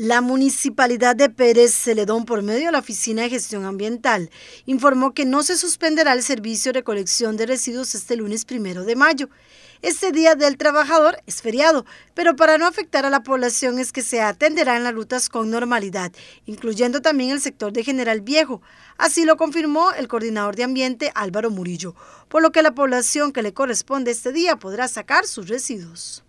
La Municipalidad de Pérez Celedón, por medio de la Oficina de Gestión Ambiental, informó que no se suspenderá el servicio de recolección de residuos este lunes primero de mayo. Este Día del Trabajador es feriado, pero para no afectar a la población es que se atenderán las rutas con normalidad, incluyendo también el sector de General Viejo. Así lo confirmó el coordinador de ambiente Álvaro Murillo, por lo que la población que le corresponde este día podrá sacar sus residuos.